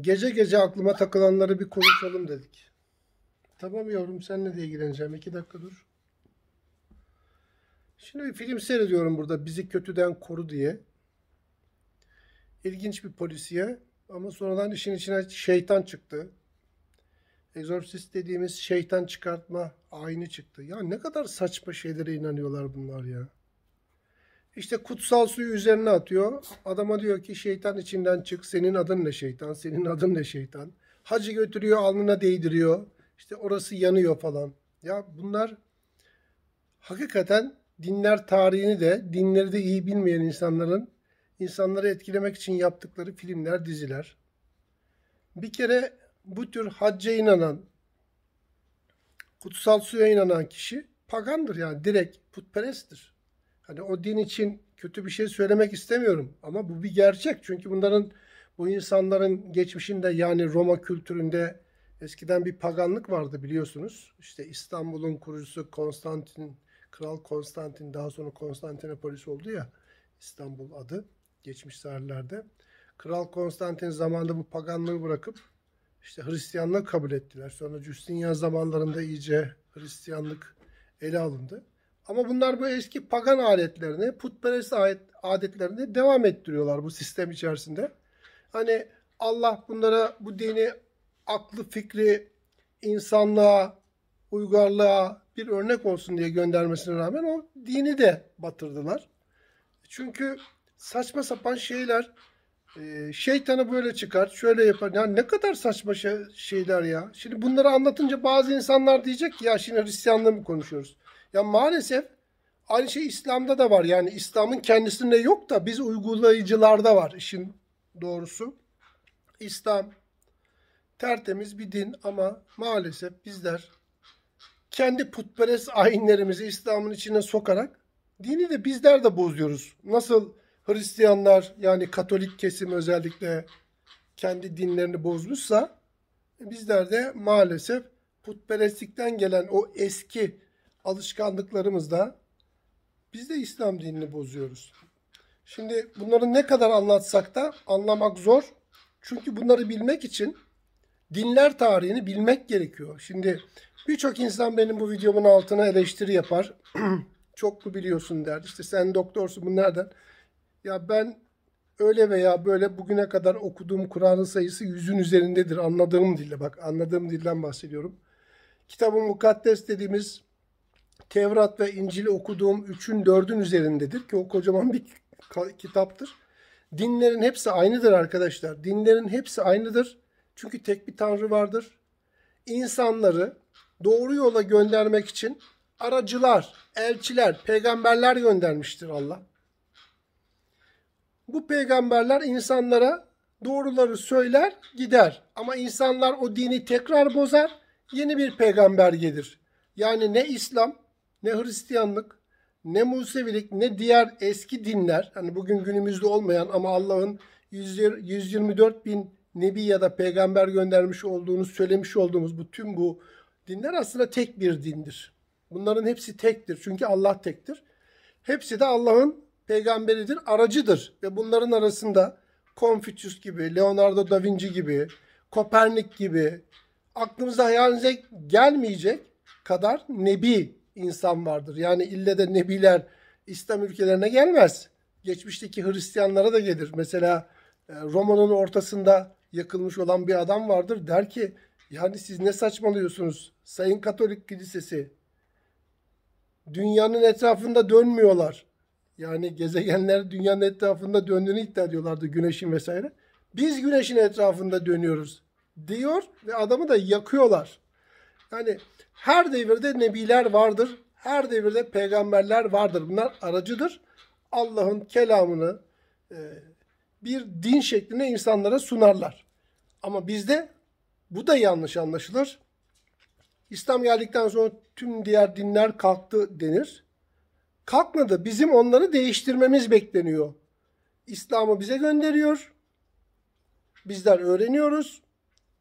Gece gece aklıma takılanları bir konuşalım dedik. Tamam yavrum senle de ilgileneceğim. İki dakika dur. Şimdi bir film seyrediyorum burada bizi kötüden koru diye. İlginç bir polisiye ama sonradan işin içine şeytan çıktı. Egzorsist dediğimiz şeytan çıkartma ayini çıktı. Ya ne kadar saçma şeylere inanıyorlar bunlar ya. İşte kutsal suyu üzerine atıyor. Adama diyor ki şeytan içinden çık. Senin adın ne şeytan? Senin adın ne şeytan? Hacı götürüyor alnına değdiriyor. İşte orası yanıyor falan. Ya bunlar hakikaten dinler tarihini de dinleri de iyi bilmeyen insanların insanları etkilemek için yaptıkları filmler, diziler. Bir kere bu tür hacca inanan, kutsal suya inanan kişi pagandır yani direkt putperesttir. Hani o din için kötü bir şey söylemek istemiyorum ama bu bir gerçek. Çünkü bunların bu insanların geçmişinde yani Roma kültüründe eskiden bir paganlık vardı biliyorsunuz. İşte İstanbul'un kurucusu Konstantin, Kral Konstantin daha sonra Konstantinopolis oldu ya İstanbul adı geçmiş tarihlerde. Kral Konstantin zamanında bu paganlığı bırakıp işte Hristiyanlığı kabul ettiler. Sonra Justinian zamanlarında iyice Hristiyanlık ele alındı. Ama bunlar bu eski pagan aletlerini, putperest adetlerini devam ettiriyorlar bu sistem içerisinde. Hani Allah bunlara bu dini aklı fikri insanlığa, uygarlığa bir örnek olsun diye göndermesine rağmen o dini de batırdılar. Çünkü saçma sapan şeyler e, şeytanı böyle çıkar, şöyle yapar. Ya ne kadar saçma şey, şeyler ya. Şimdi bunları anlatınca bazı insanlar diyecek ki ya şimdi Hristiyanlığı mı konuşuyoruz? Ya maalesef aynı şey İslam'da da var. Yani İslam'ın kendisinde yok da biz uygulayıcılarda var işin doğrusu. İslam tertemiz bir din ama maalesef bizler kendi putperest ayinlerimizi İslam'ın içine sokarak dini de bizler de bozuyoruz. Nasıl Hristiyanlar yani Katolik kesim özellikle kendi dinlerini bozmuşsa bizler de maalesef putperestlikten gelen o eski alışkanlıklarımızda biz de İslam dinini bozuyoruz. Şimdi bunları ne kadar anlatsak da anlamak zor. Çünkü bunları bilmek için dinler tarihini bilmek gerekiyor. Şimdi birçok insan benim bu videomun altına eleştiri yapar. Çok mu biliyorsun der. İşte sen doktorsun bu nereden? Ya ben öyle veya böyle bugüne kadar okuduğum Kur'an'ın sayısı yüzün üzerindedir anladığım dille. Bak anladığım dilden bahsediyorum. Kitab-ı Mukaddes dediğimiz Tevrat ve İncil'i okuduğum üçün dördün üzerindedir ki o kocaman bir kitaptır. Dinlerin hepsi aynıdır arkadaşlar. Dinlerin hepsi aynıdır. Çünkü tek bir tanrı vardır. İnsanları doğru yola göndermek için aracılar, elçiler, peygamberler göndermiştir Allah. Bu peygamberler insanlara doğruları söyler, gider. Ama insanlar o dini tekrar bozar, yeni bir peygamber gelir. Yani ne İslam ne Hristiyanlık, ne Musevilik, ne diğer eski dinler, hani bugün günümüzde olmayan ama Allah'ın 124 bin nebi ya da peygamber göndermiş olduğunu söylemiş olduğumuz bu tüm bu dinler aslında tek bir dindir. Bunların hepsi tektir. Çünkü Allah tektir. Hepsi de Allah'ın peygamberidir, aracıdır. Ve bunların arasında Confucius gibi, Leonardo da Vinci gibi, Kopernik gibi aklımıza hayalinize gelmeyecek kadar nebi insan vardır. Yani ille de nebiler İslam ülkelerine gelmez. Geçmişteki Hristiyanlara da gelir. Mesela e, Roma'nın ortasında yakılmış olan bir adam vardır. Der ki yani siz ne saçmalıyorsunuz? Sayın Katolik Kilisesi dünyanın etrafında dönmüyorlar. Yani gezegenler dünyanın etrafında döndüğünü iddia ediyorlardı güneşin vesaire. Biz güneşin etrafında dönüyoruz diyor ve adamı da yakıyorlar. Yani her devirde nebiler vardır. Her devirde peygamberler vardır. Bunlar aracıdır. Allah'ın kelamını e, bir din şeklinde insanlara sunarlar. Ama bizde bu da yanlış anlaşılır. İslam geldikten sonra tüm diğer dinler kalktı denir. Kalkmadı. Bizim onları değiştirmemiz bekleniyor. İslam'ı bize gönderiyor. Bizler öğreniyoruz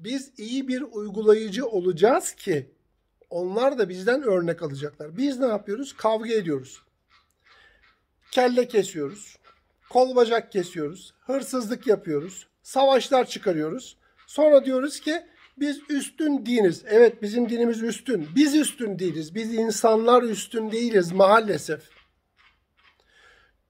biz iyi bir uygulayıcı olacağız ki onlar da bizden örnek alacaklar. Biz ne yapıyoruz? Kavga ediyoruz. Kelle kesiyoruz. Kol bacak kesiyoruz. Hırsızlık yapıyoruz. Savaşlar çıkarıyoruz. Sonra diyoruz ki biz üstün diniz. Evet bizim dinimiz üstün. Biz üstün değiliz. Biz insanlar üstün değiliz maalesef.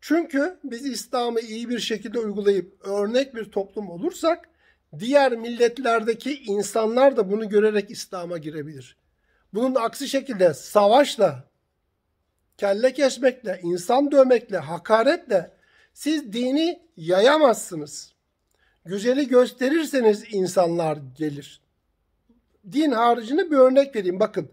Çünkü biz İslam'ı iyi bir şekilde uygulayıp örnek bir toplum olursak diğer milletlerdeki insanlar da bunu görerek İslam'a girebilir. Bunun aksi şekilde savaşla, kelle kesmekle, insan dövmekle, hakaretle siz dini yayamazsınız. Güzeli gösterirseniz insanlar gelir. Din haricini bir örnek vereyim. Bakın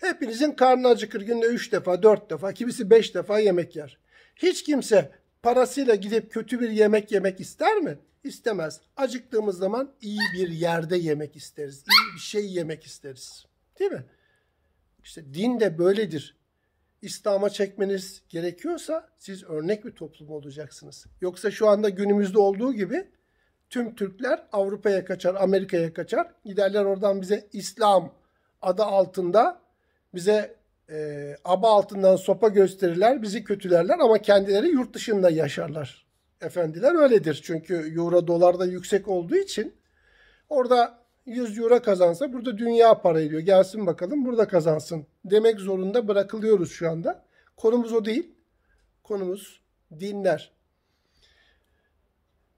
hepinizin karnı acıkır günde 3 defa, 4 defa, kimisi 5 defa yemek yer. Hiç kimse parasıyla gidip kötü bir yemek yemek ister mi? istemez. Acıktığımız zaman iyi bir yerde yemek isteriz. İyi bir şey yemek isteriz. Değil mi? İşte din de böyledir. İslam'a çekmeniz gerekiyorsa siz örnek bir toplum olacaksınız. Yoksa şu anda günümüzde olduğu gibi tüm Türkler Avrupa'ya kaçar, Amerika'ya kaçar. Giderler oradan bize İslam adı altında bize e, aba altından sopa gösterirler, bizi kötülerler ama kendileri yurt dışında yaşarlar efendiler öyledir. Çünkü euro dolarda yüksek olduğu için orada 100 euro kazansa burada dünya para ediyor. Gelsin bakalım burada kazansın demek zorunda bırakılıyoruz şu anda. Konumuz o değil. Konumuz dinler.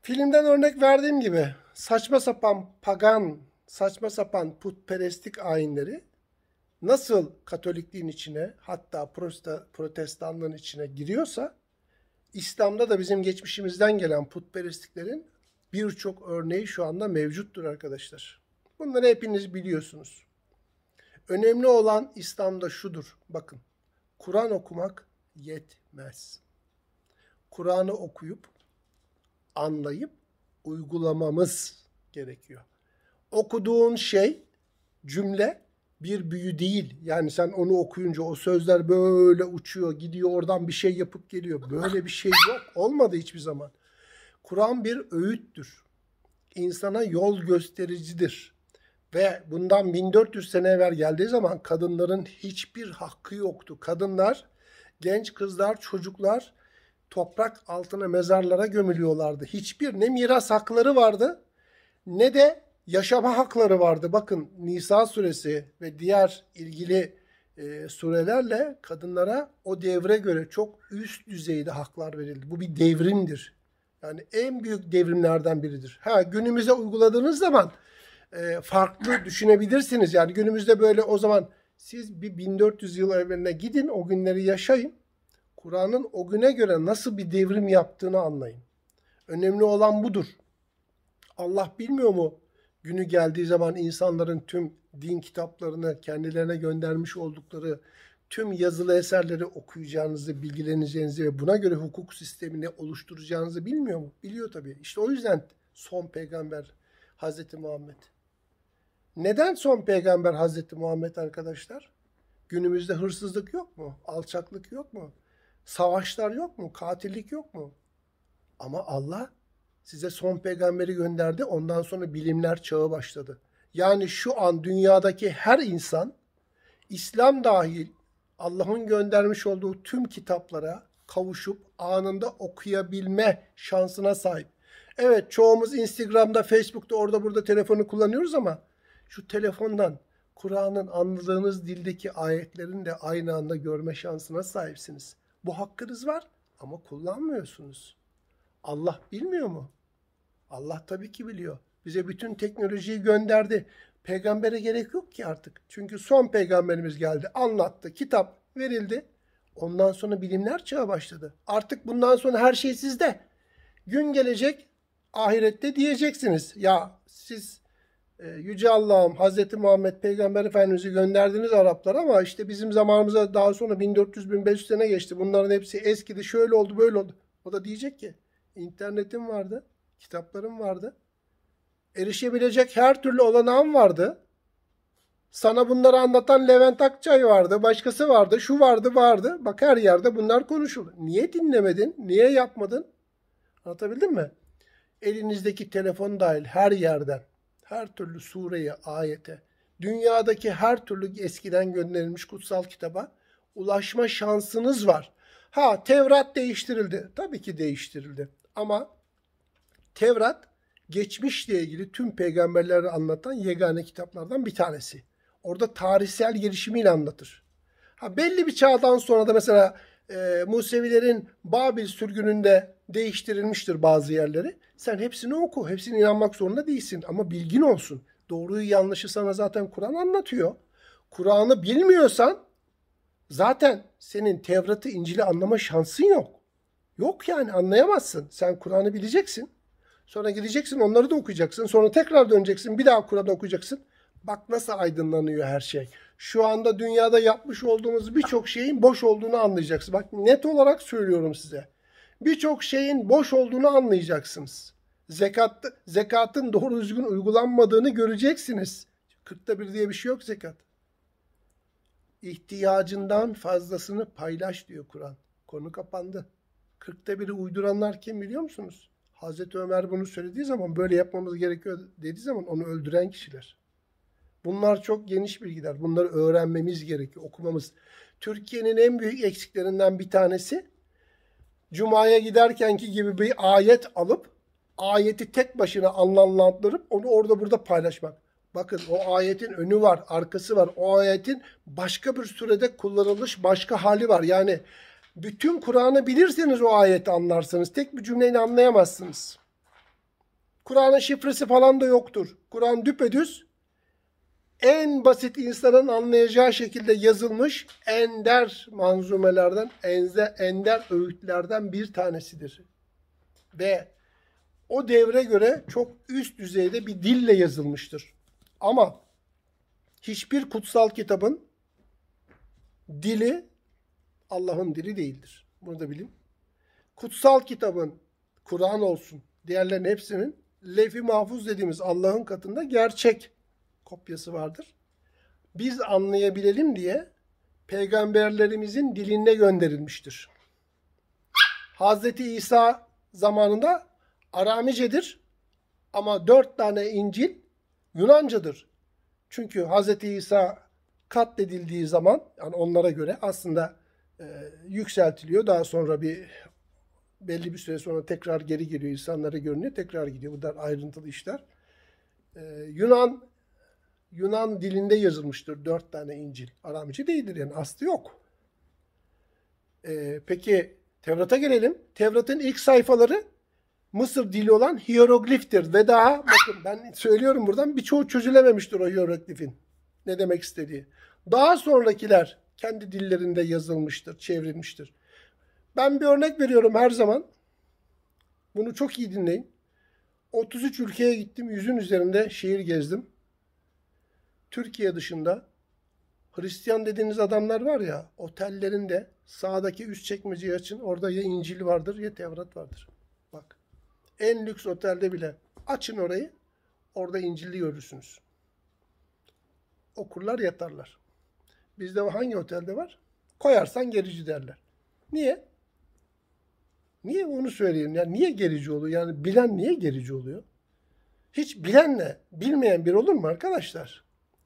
Filmden örnek verdiğim gibi saçma sapan pagan, saçma sapan putperestlik ayinleri nasıl Katolikliğin içine hatta protestanlığın içine giriyorsa İslam'da da bizim geçmişimizden gelen putperestliklerin birçok örneği şu anda mevcuttur arkadaşlar. Bunları hepiniz biliyorsunuz. Önemli olan İslam'da şudur. Bakın. Kur'an okumak yetmez. Kur'an'ı okuyup anlayıp uygulamamız gerekiyor. Okuduğun şey, cümle bir büyü değil. Yani sen onu okuyunca o sözler böyle uçuyor, gidiyor oradan bir şey yapıp geliyor. Böyle bir şey yok. Olmadı hiçbir zaman. Kur'an bir öğüttür. İnsana yol göstericidir. Ve bundan 1400 sene evvel geldiği zaman kadınların hiçbir hakkı yoktu. Kadınlar, genç kızlar, çocuklar toprak altına mezarlara gömülüyorlardı. Hiçbir ne miras hakları vardı ne de yaşama hakları vardı. Bakın Nisa suresi ve diğer ilgili e, surelerle kadınlara o devre göre çok üst düzeyde haklar verildi. Bu bir devrimdir. Yani en büyük devrimlerden biridir. Ha günümüze uyguladığınız zaman e, farklı düşünebilirsiniz. Yani günümüzde böyle o zaman siz bir 1400 yıl evveline gidin o günleri yaşayın. Kur'an'ın o güne göre nasıl bir devrim yaptığını anlayın. Önemli olan budur. Allah bilmiyor mu günü geldiği zaman insanların tüm din kitaplarını kendilerine göndermiş oldukları tüm yazılı eserleri okuyacağınızı, bilgileneceğinizi ve buna göre hukuk sistemini oluşturacağınızı bilmiyor mu? Biliyor tabii. İşte o yüzden son peygamber Hazreti Muhammed. Neden son peygamber Hazreti Muhammed arkadaşlar? Günümüzde hırsızlık yok mu? Alçaklık yok mu? Savaşlar yok mu? Katillik yok mu? Ama Allah size son peygamberi gönderdi. Ondan sonra bilimler çağı başladı. Yani şu an dünyadaki her insan İslam dahil Allah'ın göndermiş olduğu tüm kitaplara kavuşup anında okuyabilme şansına sahip. Evet çoğumuz Instagram'da, Facebook'ta orada burada telefonu kullanıyoruz ama şu telefondan Kur'an'ın anladığınız dildeki ayetlerin de aynı anda görme şansına sahipsiniz. Bu hakkınız var ama kullanmıyorsunuz. Allah bilmiyor mu? Allah tabii ki biliyor. Bize bütün teknolojiyi gönderdi. Peygambere gerek yok ki artık. Çünkü son peygamberimiz geldi, anlattı, kitap verildi. Ondan sonra bilimler çağı başladı. Artık bundan sonra her şey sizde. Gün gelecek ahirette diyeceksiniz. Ya siz e, Yüce Allah'ım Hazreti Muhammed Peygamber Efendimiz'i gönderdiniz Araplar ama işte bizim zamanımıza daha sonra 1400-1500 sene geçti. Bunların hepsi eskidi şöyle oldu böyle oldu. O da diyecek ki internetim vardı, kitaplarım vardı. Erişebilecek her türlü olanağım vardı. Sana bunları anlatan Levent Akçay vardı, başkası vardı, şu vardı, vardı. Bak her yerde bunlar konuşulur. Niye dinlemedin? Niye yapmadın? Anlatabildim mi? Elinizdeki telefon dahil her yerden, her türlü sureye, ayete, dünyadaki her türlü eskiden gönderilmiş kutsal kitaba ulaşma şansınız var. Ha Tevrat değiştirildi. Tabii ki değiştirildi. Ama Tevrat geçmişle ilgili tüm peygamberleri anlatan yegane kitaplardan bir tanesi. Orada tarihsel gelişimiyle anlatır. Ha belli bir çağdan sonra da mesela e, Musevilerin Babil sürgününde değiştirilmiştir bazı yerleri. Sen hepsini oku. hepsini inanmak zorunda değilsin ama bilgin olsun. Doğruyu yanlışı sana zaten Kur'an anlatıyor. Kur'an'ı bilmiyorsan zaten senin Tevrat'ı, İncil'i anlama şansın yok. Yok yani anlayamazsın. Sen Kur'an'ı bileceksin. Sonra gideceksin onları da okuyacaksın. Sonra tekrar döneceksin. Bir daha Kur'an okuyacaksın. Bak nasıl aydınlanıyor her şey. Şu anda dünyada yapmış olduğumuz birçok şeyin boş olduğunu anlayacaksın. Bak net olarak söylüyorum size. Birçok şeyin boş olduğunu anlayacaksınız. Zekat, zekatın doğru düzgün uygulanmadığını göreceksiniz. Kırkta bir diye bir şey yok zekat. İhtiyacından fazlasını paylaş diyor Kur'an. Konu kapandı. Kırkta biri uyduranlar kim biliyor musunuz? Hazreti Ömer bunu söylediği zaman böyle yapmamız gerekiyor dediği zaman onu öldüren kişiler. Bunlar çok geniş bilgiler. Bunları öğrenmemiz gerekiyor, okumamız. Türkiye'nin en büyük eksiklerinden bir tanesi Cuma'ya giderkenki gibi bir ayet alıp ayeti tek başına anlamlandırıp onu orada burada paylaşmak. Bakın o ayetin önü var, arkası var. O ayetin başka bir sürede kullanılmış başka hali var. Yani bütün Kur'an'ı bilirseniz o ayeti anlarsınız. Tek bir cümleyle anlayamazsınız. Kur'an'ın şifresi falan da yoktur. Kur'an düpedüz en basit insanın anlayacağı şekilde yazılmış ender manzumelerden, enze, ender öğütlerden bir tanesidir. Ve o devre göre çok üst düzeyde bir dille yazılmıştır. Ama hiçbir kutsal kitabın dili Allah'ın dili değildir. Bunu da bilin. Kutsal kitabın, Kur'an olsun, diğerlerin hepsinin lefi mahfuz dediğimiz Allah'ın katında gerçek kopyası vardır. Biz anlayabilelim diye peygamberlerimizin diline gönderilmiştir. Hazreti İsa zamanında Aramicedir ama dört tane İncil Yunancadır. Çünkü Hazreti İsa katledildiği zaman yani onlara göre aslında e, yükseltiliyor. Daha sonra bir belli bir süre sonra tekrar geri geliyor insanlara görünüyor. Tekrar gidiyor. bu da ayrıntılı işler. E, Yunan Yunan dilinde yazılmıştır dört tane İncil. Aramici değildir yani aslı yok. E, peki Tevrat'a gelelim. Tevrat'ın ilk sayfaları Mısır dili olan hierogliftir ve daha bakın ben söylüyorum buradan birçoğu çözülememiştir o hieroglifin ne demek istediği. Daha sonrakiler kendi dillerinde yazılmıştır, çevrilmiştir. Ben bir örnek veriyorum her zaman. Bunu çok iyi dinleyin. 33 ülkeye gittim, yüzün üzerinde şehir gezdim. Türkiye dışında Hristiyan dediğiniz adamlar var ya, otellerinde sağdaki üst çekmeceyi açın, orada ya İncil vardır ya Tevrat vardır. Bak, en lüks otelde bile açın orayı, orada İncil'i görürsünüz. Okurlar yatarlar. Bizde hangi otelde var? Koyarsan gerici derler. Niye? Niye onu söyleyeyim? Yani niye gerici oluyor? Yani bilen niye gerici oluyor? Hiç bilenle bilmeyen bir olur mu arkadaşlar?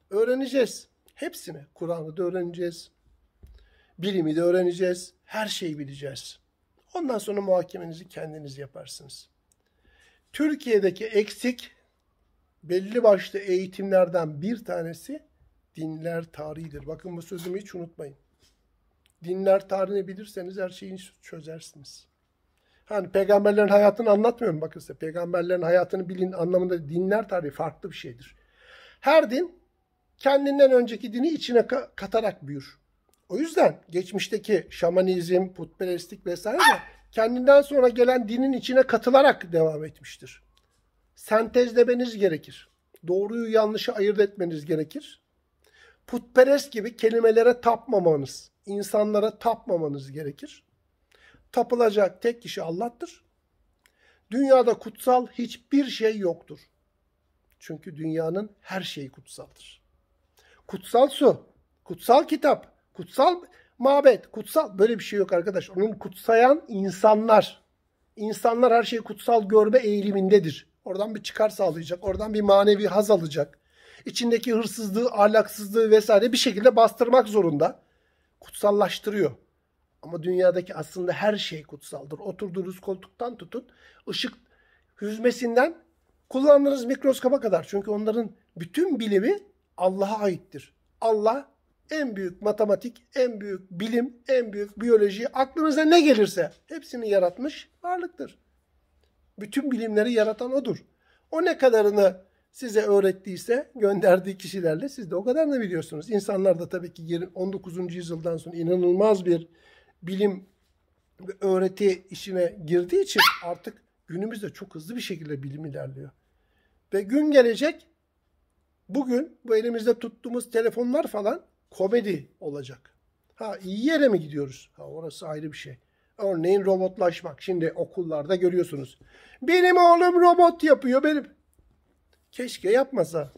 Öğreneceğiz. Hepsini. Kur'an'ı da öğreneceğiz. Bilimi de öğreneceğiz. Her şeyi bileceğiz. Ondan sonra muhakemenizi kendiniz yaparsınız. Türkiye'deki eksik belli başlı eğitimlerden bir tanesi dinler tarihidir. Bakın bu sözümü hiç unutmayın. Dinler tarihini bilirseniz her şeyi çözersiniz. Hani peygamberlerin hayatını anlatmıyorum bakın size. Peygamberlerin hayatını bilin anlamında dinler tarihi farklı bir şeydir. Her din kendinden önceki dini içine katarak büyür. O yüzden geçmişteki şamanizm, putperestlik vesaire de kendinden sonra gelen dinin içine katılarak devam etmiştir. Sentezlemeniz gerekir. Doğruyu yanlışı ayırt etmeniz gerekir putperest gibi kelimelere tapmamanız, insanlara tapmamanız gerekir. Tapılacak tek kişi Allah'tır. Dünyada kutsal hiçbir şey yoktur. Çünkü dünyanın her şeyi kutsaldır. Kutsal su, kutsal kitap, kutsal mabet, kutsal böyle bir şey yok arkadaş. Onun kutsayan insanlar. İnsanlar her şeyi kutsal görme eğilimindedir. Oradan bir çıkar sağlayacak, oradan bir manevi haz alacak içindeki hırsızlığı, ahlaksızlığı vesaire bir şekilde bastırmak zorunda. Kutsallaştırıyor. Ama dünyadaki aslında her şey kutsaldır. Oturduğunuz koltuktan tutun, ışık hüzmesinden kullandığınız mikroskopa kadar. Çünkü onların bütün bilimi Allah'a aittir. Allah en büyük matematik, en büyük bilim, en büyük biyoloji, aklınıza ne gelirse hepsini yaratmış varlıktır. Bütün bilimleri yaratan odur. O ne kadarını size öğrettiyse gönderdiği kişilerle siz de o kadar ne biliyorsunuz. İnsanlar da tabii ki 19. yüzyıldan sonra inanılmaz bir bilim ve öğreti işine girdiği için artık günümüzde çok hızlı bir şekilde bilim ilerliyor. Ve gün gelecek bugün bu elimizde tuttuğumuz telefonlar falan komedi olacak. Ha iyi yere mi gidiyoruz? Ha orası ayrı bir şey. Örneğin robotlaşmak. Şimdi okullarda görüyorsunuz. Benim oğlum robot yapıyor. Benim Keşke yapmasa.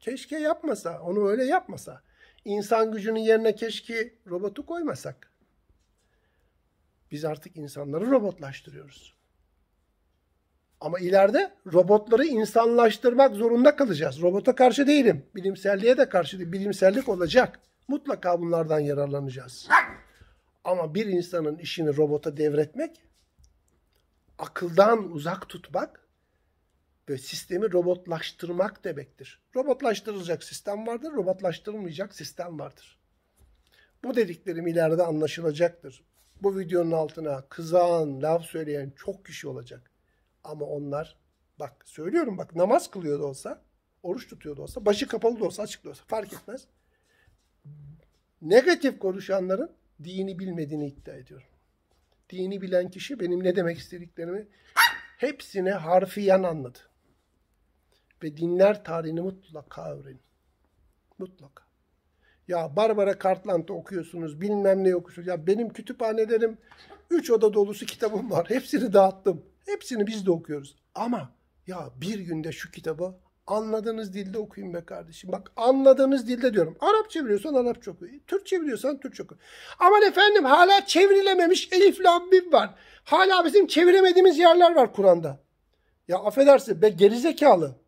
Keşke yapmasa. Onu öyle yapmasa. İnsan gücünün yerine keşke robotu koymasak. Biz artık insanları robotlaştırıyoruz. Ama ileride robotları insanlaştırmak zorunda kalacağız. Robota karşı değilim. Bilimselliğe de karşı değilim. Bilimsellik olacak. Mutlaka bunlardan yararlanacağız. Ama bir insanın işini robota devretmek, akıldan uzak tutmak ve sistemi robotlaştırmak demektir. Robotlaştırılacak sistem vardır, robotlaştırılmayacak sistem vardır. Bu dediklerim ileride anlaşılacaktır. Bu videonun altına kızan, laf söyleyen çok kişi olacak. Ama onlar bak söylüyorum bak namaz kılıyor da olsa, oruç tutuyor da olsa, başı kapalı da olsa, açık da olsa fark etmez. Negatif konuşanların dini bilmediğini iddia ediyorum. Dini bilen kişi benim ne demek istediklerimi hepsine harfiyen anladı ve dinler tarihini mutlaka öğrenin. Mutlaka. Ya Barbara Cartland'ı okuyorsunuz, bilmem ne okuyorsunuz. Ya benim kütüphanelerim 3 oda dolusu kitabım var. Hepsini dağıttım. Hepsini biz de okuyoruz. Ama ya bir günde şu kitabı anladığınız dilde okuyun be kardeşim. Bak anladığınız dilde diyorum. Arapça biliyorsan Arapça oku. Türkçe biliyorsan Türkçe oku. Aman efendim hala çevrilememiş Elif Labbim var. Hala bizim çeviremediğimiz yerler var Kur'an'da. Ya affedersin be gerizekalı.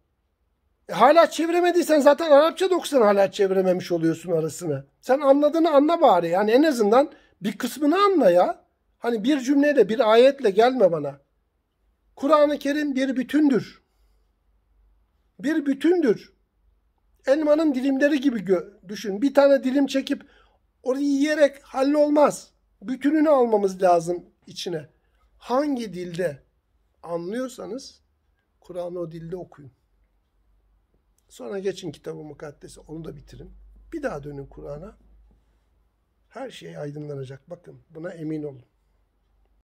E, hala çeviremediysen zaten Arapça da okusan hala çevirememiş oluyorsun arasını. Sen anladığını anla bari. Yani en azından bir kısmını anla ya. Hani bir cümleyle bir ayetle gelme bana. Kur'an-ı Kerim bir bütündür. Bir bütündür. Elmanın dilimleri gibi düşün. Bir tane dilim çekip orayı yiyerek hallolmaz. Bütününü almamız lazım içine. Hangi dilde anlıyorsanız Kur'an'ı o dilde okuyun. Sonra geçin kitabı mukaddesi onu da bitirin. Bir daha dönün Kur'an'a. Her şey aydınlanacak. Bakın buna emin olun.